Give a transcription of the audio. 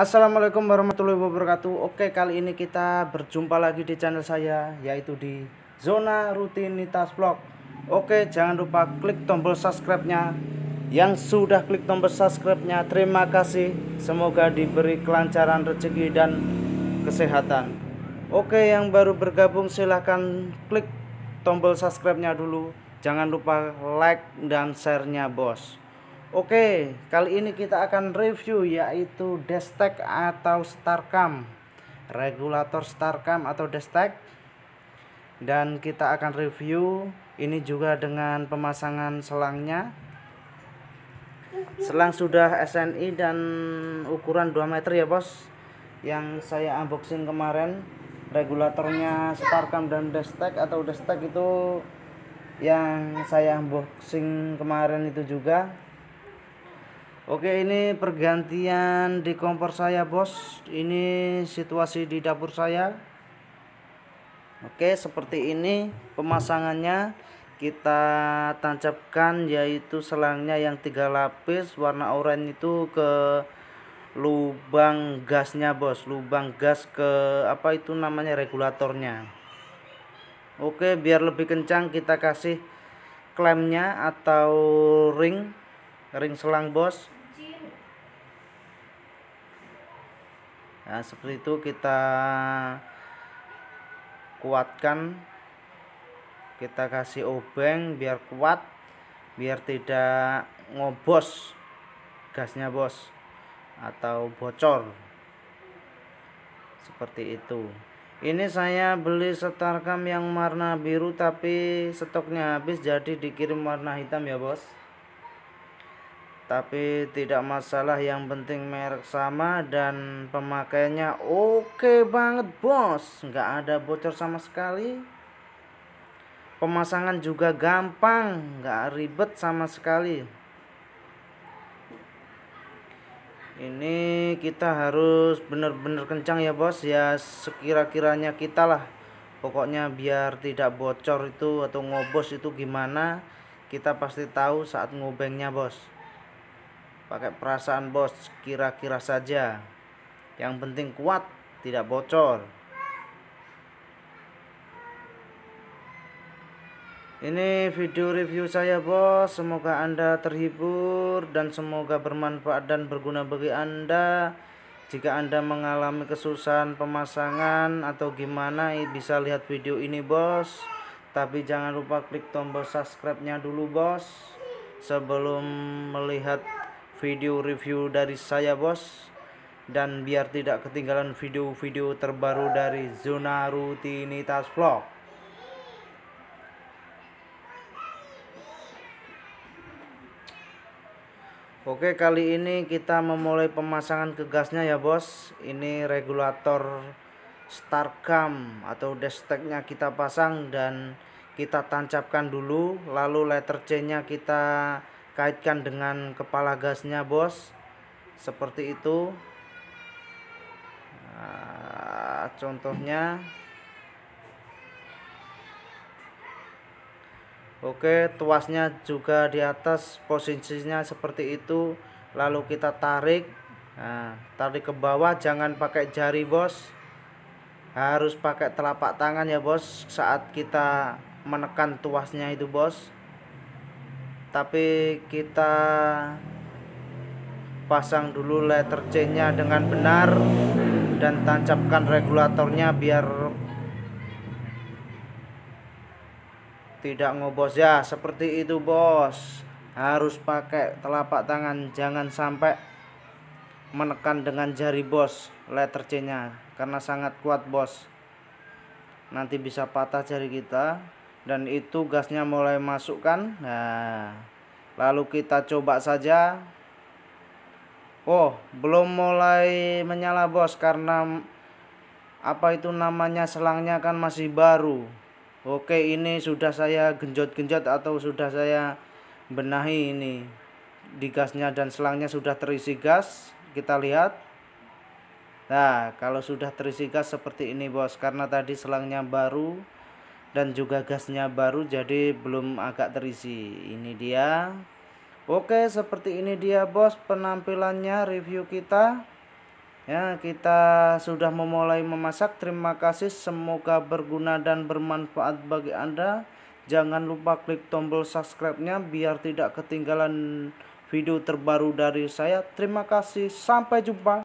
Assalamualaikum warahmatullahi wabarakatuh Oke kali ini kita berjumpa lagi di channel saya Yaitu di Zona Rutinitas Vlog Oke jangan lupa klik tombol subscribe nya Yang sudah klik tombol subscribe nya Terima kasih Semoga diberi kelancaran rezeki dan kesehatan Oke yang baru bergabung silahkan klik tombol subscribe nya dulu Jangan lupa like dan share nya bos Oke, kali ini kita akan review yaitu destek atau Starcam. Regulator Starcam atau destek Dan kita akan review ini juga dengan pemasangan selangnya. Mhm. Selang sudah SNI dan ukuran 2 meter ya, Bos. Yang saya unboxing kemarin, regulatornya Starcam dan destek atau destek itu yang saya unboxing kemarin itu juga Oke ini pergantian di kompor saya bos Ini situasi di dapur saya Oke seperti ini pemasangannya Kita tancapkan yaitu selangnya yang tiga lapis Warna oranye itu ke lubang gasnya bos Lubang gas ke apa itu namanya regulatornya Oke biar lebih kencang kita kasih klemnya atau ring ring selang bos nah seperti itu kita kuatkan kita kasih obeng biar kuat biar tidak ngobos gasnya bos atau bocor seperti itu ini saya beli setarkam yang warna biru tapi stoknya habis jadi dikirim warna hitam ya bos tapi tidak masalah yang penting merek sama dan pemakaiannya oke okay banget bos nggak ada bocor sama sekali pemasangan juga gampang nggak ribet sama sekali ini kita harus bener-bener kencang ya bos ya sekira-kiranya kita lah pokoknya biar tidak bocor itu atau ngobos itu gimana kita pasti tahu saat ngobengnya bos pakai perasaan bos kira-kira saja yang penting kuat tidak bocor Ini video review saya bos Semoga anda terhibur Dan semoga bermanfaat dan berguna bagi anda Jika anda mengalami kesusahan pemasangan Atau gimana bisa lihat video ini bos Tapi jangan lupa klik tombol subscribe nya dulu bos Sebelum melihat video review dari saya bos dan biar tidak ketinggalan video-video terbaru dari zona rutinitas vlog Oke kali ini kita memulai pemasangan ke gasnya ya bos ini regulator starcam atau desteknya kita pasang dan kita tancapkan dulu lalu letter C nya kita kaitkan dengan kepala gasnya bos seperti itu nah, contohnya oke tuasnya juga di atas posisinya seperti itu lalu kita tarik nah, tarik ke bawah jangan pakai jari bos harus pakai telapak tangan ya bos saat kita menekan tuasnya itu bos tapi kita pasang dulu letter C nya dengan benar dan tancapkan regulatornya biar tidak ngobos ya seperti itu bos harus pakai telapak tangan jangan sampai menekan dengan jari bos letter C nya karena sangat kuat bos nanti bisa patah jari kita dan itu gasnya mulai masukkan nah lalu kita coba saja oh belum mulai menyala bos karena apa itu namanya selangnya kan masih baru oke ini sudah saya genjot-genjot atau sudah saya benahi ini di gasnya dan selangnya sudah terisi gas kita lihat nah kalau sudah terisi gas seperti ini bos karena tadi selangnya baru dan juga gasnya baru jadi belum agak terisi ini dia oke seperti ini dia bos penampilannya review kita ya kita sudah memulai memasak terima kasih semoga berguna dan bermanfaat bagi anda jangan lupa klik tombol subscribe nya biar tidak ketinggalan video terbaru dari saya terima kasih sampai jumpa